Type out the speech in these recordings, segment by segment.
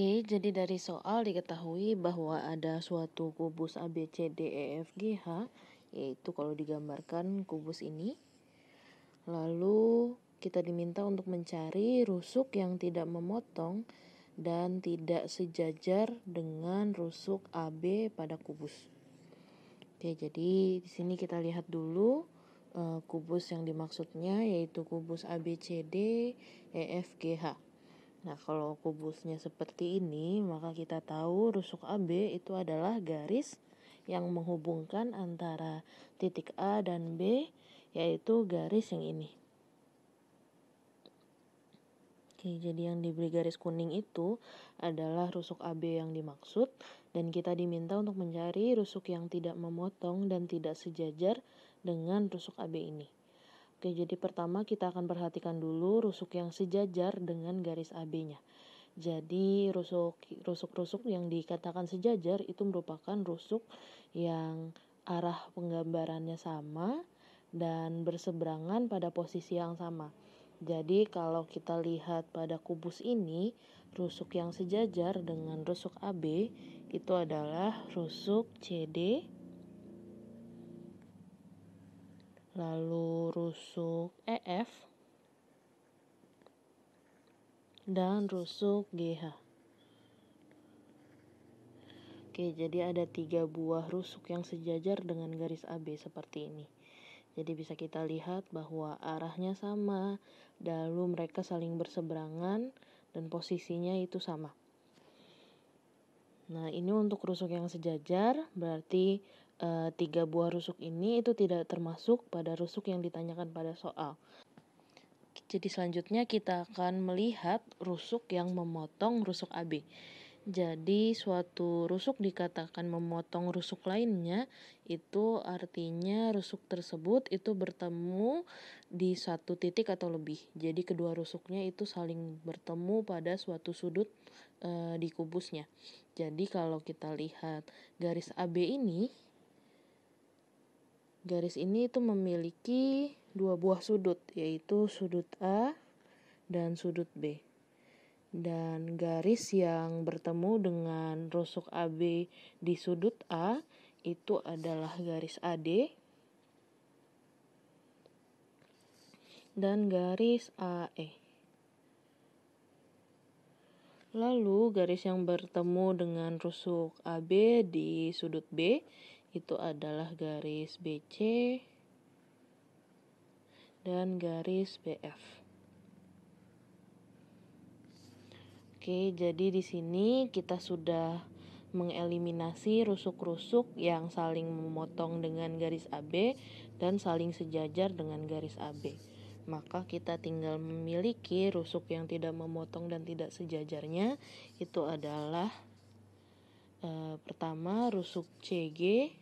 Oke, jadi dari soal diketahui bahwa ada suatu kubus ABCDEFGH, yaitu kalau digambarkan kubus ini. Lalu kita diminta untuk mencari rusuk yang tidak memotong dan tidak sejajar dengan rusuk AB pada kubus. Oke, jadi di sini kita lihat dulu e, kubus yang dimaksudnya yaitu kubus ABCDEFGH. Nah, kalau kubusnya seperti ini, maka kita tahu rusuk AB itu adalah garis yang menghubungkan antara titik A dan B, yaitu garis yang ini. Oke, jadi yang diberi garis kuning itu adalah rusuk AB yang dimaksud dan kita diminta untuk mencari rusuk yang tidak memotong dan tidak sejajar dengan rusuk AB ini. Oke, jadi pertama kita akan perhatikan dulu rusuk yang sejajar dengan garis AB-nya. Jadi rusuk rusuk yang dikatakan sejajar itu merupakan rusuk yang arah penggambarannya sama dan berseberangan pada posisi yang sama. Jadi kalau kita lihat pada kubus ini, rusuk yang sejajar dengan rusuk AB itu adalah rusuk CD lalu rusuk EF eh, dan rusuk GH. Oke, jadi ada tiga buah rusuk yang sejajar dengan garis AB seperti ini. Jadi bisa kita lihat bahwa arahnya sama, lalu mereka saling berseberangan dan posisinya itu sama. Nah, ini untuk rusuk yang sejajar berarti e, tiga buah rusuk ini itu tidak termasuk pada rusuk yang ditanyakan pada soal. Jadi selanjutnya kita akan melihat rusuk yang memotong rusuk AB. Jadi suatu rusuk dikatakan memotong rusuk lainnya itu artinya rusuk tersebut itu bertemu di satu titik atau lebih. Jadi kedua rusuknya itu saling bertemu pada suatu sudut e, di kubusnya. Jadi kalau kita lihat garis AB ini Garis ini itu memiliki dua buah sudut, yaitu sudut A dan sudut B. Dan garis yang bertemu dengan rusuk AB di sudut A itu adalah garis AD. Dan garis AE. Lalu garis yang bertemu dengan rusuk AB di sudut B itu adalah garis BC dan garis BF. Oke, jadi di sini kita sudah mengeliminasi rusuk-rusuk yang saling memotong dengan garis AB dan saling sejajar dengan garis AB. Maka kita tinggal memiliki rusuk yang tidak memotong dan tidak sejajarnya itu adalah e, pertama rusuk CG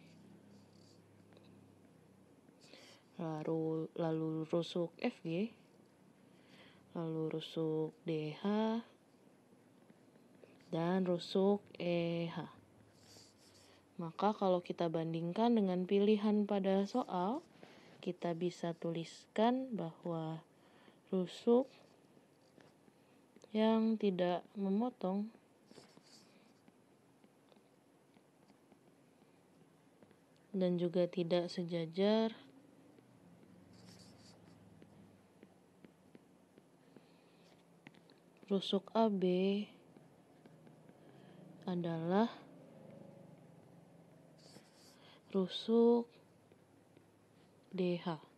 lalu lalu rusuk FG lalu rusuk DH dan rusuk EH maka kalau kita bandingkan dengan pilihan pada soal kita bisa tuliskan bahwa rusuk yang tidak memotong dan juga tidak sejajar. Rusuk AB adalah rusuk DH.